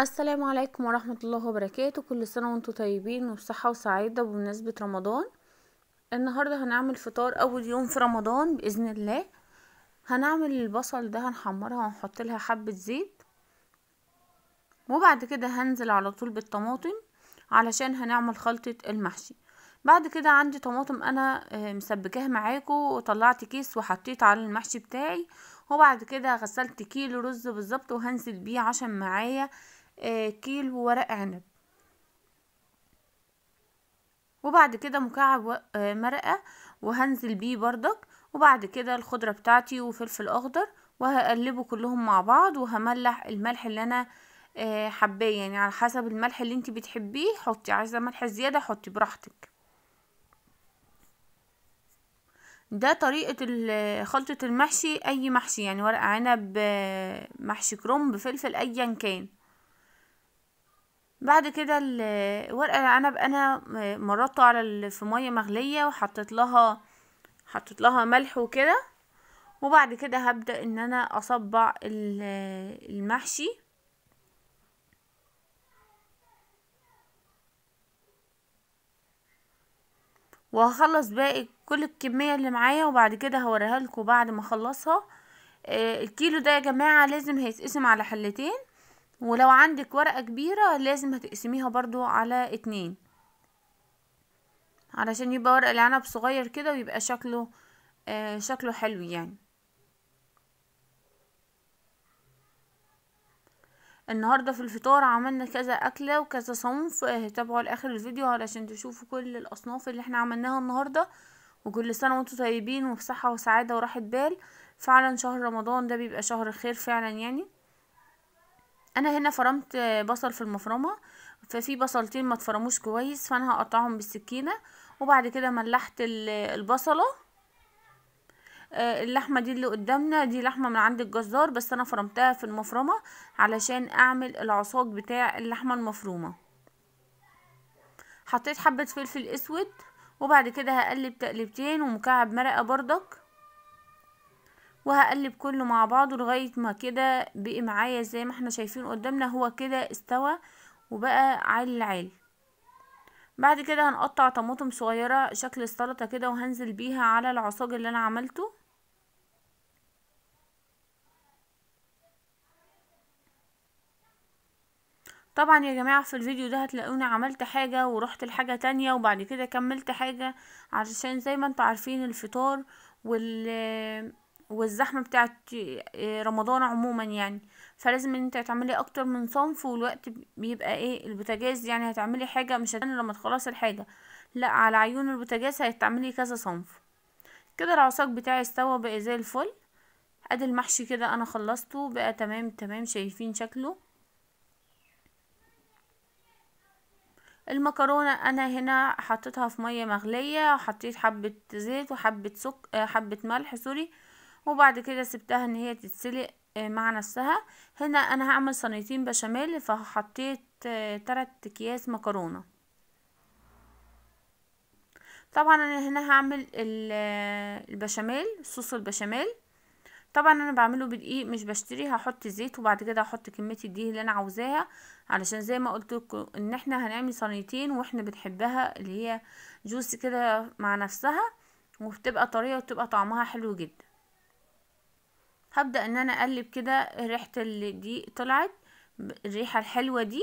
السلام عليكم ورحمة الله وبركاته كل سنة وانتم طيبين وبصحة وسعادة بمناسبة رمضان النهاردة هنعمل فطار أول يوم في رمضان بإذن الله هنعمل البصل ده هنحمرها ونحط لها حبة زيت وبعد كده هنزل على طول بالطماطم علشان هنعمل خلطة المحشي بعد كده عندي طماطم انا آه، مسبكاها معاكم وطلعت كيس وحطيت على المحشي بتاعي وبعد كده غسلت كيلو رز بالظبط وهنزل بيه عشان معايا آه، كيلو ورق عنب وبعد كده مكعب آه، مرقة وهنزل بيه بردك وبعد كده الخضرة بتاعتي وفلفل أخضر وهقلبه كلهم مع بعض وهملح الملح اللي أنا آه، حباه يعني على حسب الملح اللي انت بتحبيه حطي عايزة ملح زيادة حطي براحتك ده طريقة خلطة المحشي أي محشي يعني ورق عنب محشي كرنب فلفل أيا كان بعد كده ورق العنب انا مرطته على في ميه مغليه وحطيت لها حطيت لها ملح وكده وبعد كده هبدا ان انا اصبع المحشي وهخلص باقي كل الكميه اللي معايا وبعد كده هوريها لكم بعد ما اخلصها آه، الكيلو ده يا جماعه لازم هيتقسم على حلتين ولو عندك ورقة كبيرة لازم هتقسميها برضو على اتنين علشان يبقى ورق العنب صغير كده ويبقى شكله آه شكله حلو يعني النهاردة في الفطار عملنا كذا أكلة وكذا صنف آه، تابعوا لآخر الفيديو علشان تشوفوا كل الأصناف اللي احنا عملناها النهاردة وكل سنة وانتم طيبين وبصحة وسعادة وراحة بال فعلا شهر رمضان ده بيبقى شهر خير فعلا يعني انا هنا فرمت بصل في المفرمه ففي بصلتين ما تفرموش كويس فانا هقطعهم بالسكينه وبعد كده ملحت البصله آه، اللحمه دي اللي قدامنا دي لحمه من عند الجزار بس انا فرمتها في المفرمه علشان اعمل العصاج بتاع اللحمه المفرومه حطيت حبه فلفل اسود وبعد كده هقلب تقلبتين ومكعب مرقه بردك وهقلب كله مع بعضه لغاية ما كده بقي معايا زي ما احنا شايفين قدامنا هو كده استوى وبقى عالي العالي بعد كده هنقطع طماطم صغيرة شكل السلطة كده وهنزل بيها على العصاج اللي انا عملته طبعا يا جماعة في الفيديو ده هتلاقوني عملت حاجة ورحت لحاجة تانية وبعد كده كملت حاجة علشان زي ما انتوا عارفين الفطار وال والزحمه بتاعت آه، رمضان عموما يعني فلازم انت تعملي اكتر من صنف والوقت بيبقى ايه البوتاجاز يعني هتعملي حاجه مش هتعملي لما تخلصي الحاجه لا على عيون البوتاجاز هتعملي كذا صنف كده العصاك بتاعي استوى بقى زي الفل ادي المحشي كده انا خلصته بقى تمام تمام شايفين شكله المكرونه انا هنا حطيتها في ميه مغليه وحطيت حبه زيت وحبه سكر آه، حبه ملح سوري وبعد كده سبتها ان هي تتسلق آه، مع نفسها هنا انا هعمل صينيتين بشاميل فحطيت آه، تلات اكياس مكرونة طبعا انا هنا هعمل آه، البشاميل صوص البشاميل طبعا انا بعمله بدقيق مش بشتري هحط زيت وبعد كده هحط كميه الدقيق اللي انا عاوزاها علشان زي ما قلت لكم ان احنا هنعمل صينيتين واحنا بنحبها اللي هي جوس كده مع نفسها وبتبقى طريه وتبقى طعمها حلو جدا هبدأ ان انا اقلب كده ريحة اللي دي طلعت الريحة الحلوة دي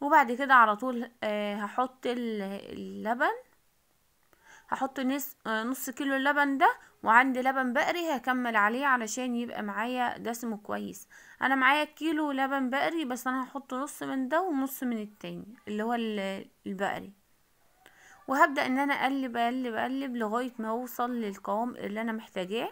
وبعد كده على طول آه، هحط اللبن هحط آه، نص كيلو اللبن ده وعندي لبن بقري هكمل عليه علشان يبقى معايا دسم كويس انا معايا كيلو لبن بقري بس انا هحط نص من ده ونص من التاني اللي هو البقري وهبدأ ان انا اقلب اقلب اقلب لغاية ما اوصل للقوام اللي انا محتاجاه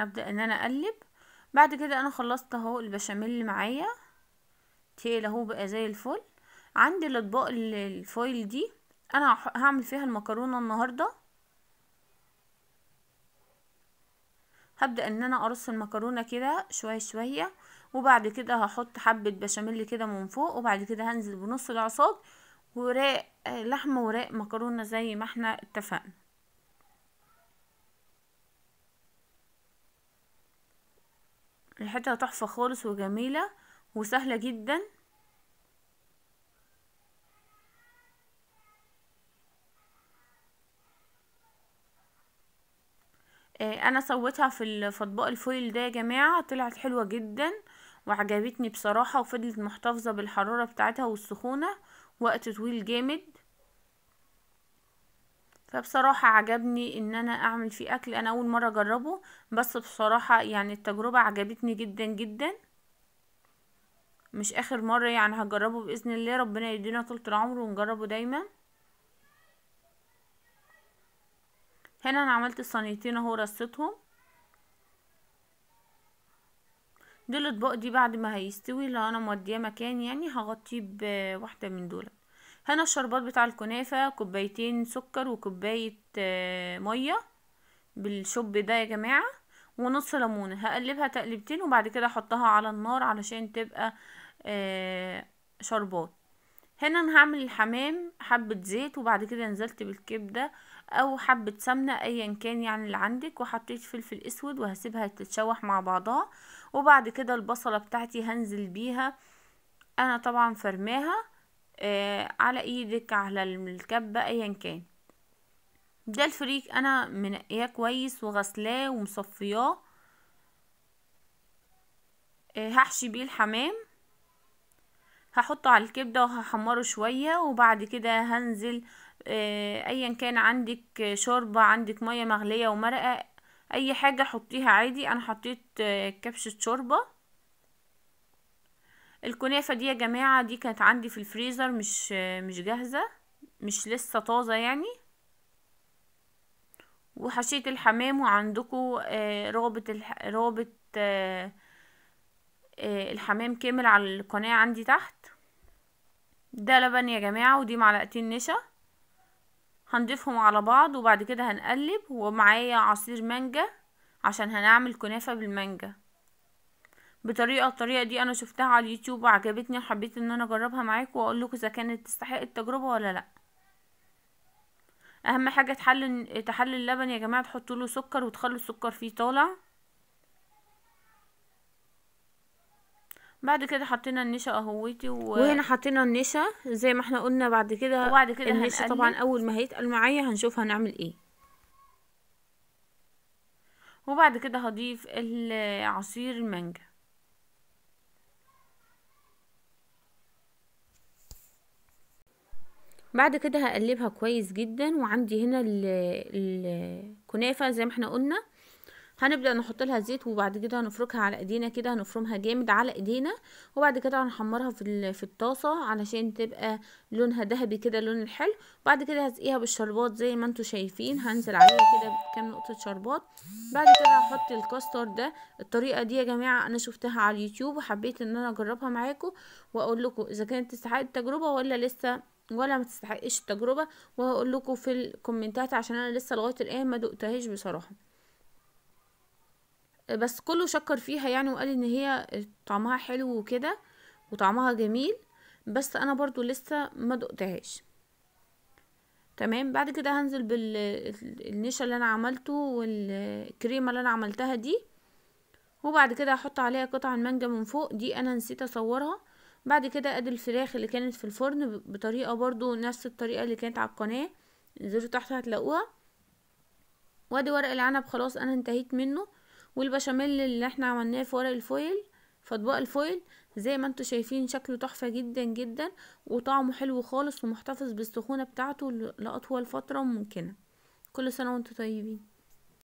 هبدأ ان انا اقلب بعد كده انا خلصت اهو البشاميل اللي معايا تقيل اهو بقى زي الفل عندي الاطباق الفويل دي انا هعمل فيها المكرونة النهاردة هبدأ ان انا ارص المكرونة كده شوية شوية وبعد كده هحط حبة بشاميل كده من فوق وبعد كده هنزل بنص العصاب وراق لحمة وراق مكرونة زي ما احنا اتفقنا ريحتها تحفة خالص وجميلة وسهلة جدا آه، انا صوتها في في اطباق الفويل ده يا جماعه طلعت حلوه جدا وعجبتني بصراحه وفضلت محتفظه بالحراره بتاعتها والسخونه وقت طويل جامد فبصراحة عجبني ان انا اعمل فيه اكل انا اول مرة اجربه بس بصراحة يعني التجربة عجبتني جدا جدا مش اخر مرة يعني هجربه باذن الله ربنا يدينا طول العمر ونجربه دايما هنا انا عملت الصينيتين اهو رصيتهم دول الاطباق دي بعد ما هيستوي لو انا موديه مكان يعني هغطيه بواحدة من دول هنا الشربات بتاع الكنافة كوبايتين سكر وكوباية آه، مية بالشوب ده يا جماعة ونص ليمونة هقلبها تقلبتين وبعد كده احطها على النار علشان تبقى آه، شربات هنا انا هعمل الحمام حبة زيت وبعد كده نزلت بالكبدة او حبة سمنة ايا كان يعني اللي عندك وحطيت فلفل اسود وهسيبها تتشوح مع بعضها وبعد كده البصلة بتاعتي هنزل بيها انا طبعا فرماها آه على ايدك على الكبة ايا كان ده الفريك انا منقياه كويس وغسلاه ومصفياه آه هحشي بيه الحمام هحطه على الكبدة وهحمره شوية وبعد كده هنزل آه ايا كان عندك شوربة عندك مية مغلية ومرقة اي حاجة حطيها عادي انا حطيت آه، كبشة شوربة الكنافة دي يا جماعة دي كانت عندي في الفريزر مش مش جاهزة مش لسه طازة يعني وحشية الحمام وعندكم آه، رابط رابط آه، آه، الحمام كامل على القناة عندي تحت ده لبن يا جماعة ودي معلقتين نشا هنضيفهم على بعض وبعد كده هنقلب ومعايا عصير مانجا عشان هنعمل كنافة بالمانجا بطريقه الطريقه دي انا شفتها على اليوتيوب وعجبتني وحبيت ان انا اجربها معاك واقول لكم اذا كانت تستحق التجربه ولا لا اهم حاجه تحلل تحلل اللبن يا جماعه تحطوا له سكر وتخلوا السكر فيه طالع بعد كده حطينا النشا اهوتي و... وهنا حطينا النشا زي ما احنا قلنا بعد كده وبعد كده النشا طبعا اول ما هيتقل معايا هنشوف هنعمل ايه وبعد كده هضيف عصير المانجا بعد كده هقلبها كويس جدا وعندي هنا الكنافه زي ما احنا قلنا هنبدا نحط لها زيت وبعد كده هنفركها على ايدينا كده هنفرمها جامد على ايدينا وبعد كده هنحمرها في في الطاسه علشان تبقى لونها ذهبي كده اللون الحلو وبعد كده هسقيها بالشربات زي ما انتوا شايفين هنزل عليها كده كام نقطه شربات بعد كده هحط الكاستر ده الطريقه دي يا جماعه انا شفتها على اليوتيوب وحبيت ان انا اجربها معاكم واقول لكم اذا كانت تستحق التجربه ولا لسه ولا ما تستحقش التجربه وهقول لكم في الكومنتات عشان انا لسه لغايه الان ما دقتهاش بصراحه بس كله شكر فيها يعني وقال ان هي طعمها حلو وكده وطعمها جميل بس انا برضو لسه ما دقتهاش تمام بعد كده هنزل بالنشا اللي انا عملته والكريمه اللي انا عملتها دي وبعد كده هحط عليها قطع المانجا من فوق دي انا نسيت اصورها بعد كده ادي الفراخ اللي كانت في الفرن بطريقة برضو نفس الطريقة اللي كانت على القناة انزلوا تحت هتلاقوها وادي ورق العنب خلاص انا انتهيت منه والبشاميل اللي احنا عملناه في ورق الفويل في اطباق الفويل زي ما انتم شايفين شكله تحفة جدا جدا وطعمه حلو خالص ومحتفظ بالسخونة بتاعته لأطول فترة ممكنة كل سنة وانتم طيبين